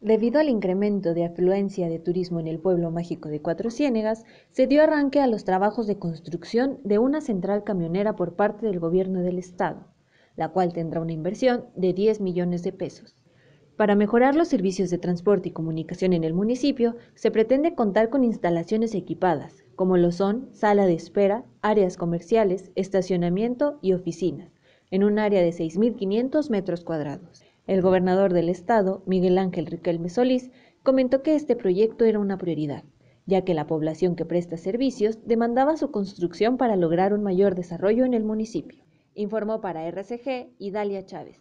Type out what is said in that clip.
Debido al incremento de afluencia de turismo en el pueblo mágico de Cuatro Ciénegas, se dio arranque a los trabajos de construcción de una central camionera por parte del gobierno del estado, la cual tendrá una inversión de 10 millones de pesos. Para mejorar los servicios de transporte y comunicación en el municipio, se pretende contar con instalaciones equipadas, como lo son sala de espera, áreas comerciales, estacionamiento y oficinas, en un área de 6.500 metros cuadrados. El gobernador del estado, Miguel Ángel Riquelme Solís, comentó que este proyecto era una prioridad, ya que la población que presta servicios demandaba su construcción para lograr un mayor desarrollo en el municipio. Informó para RCG Dalia Chávez.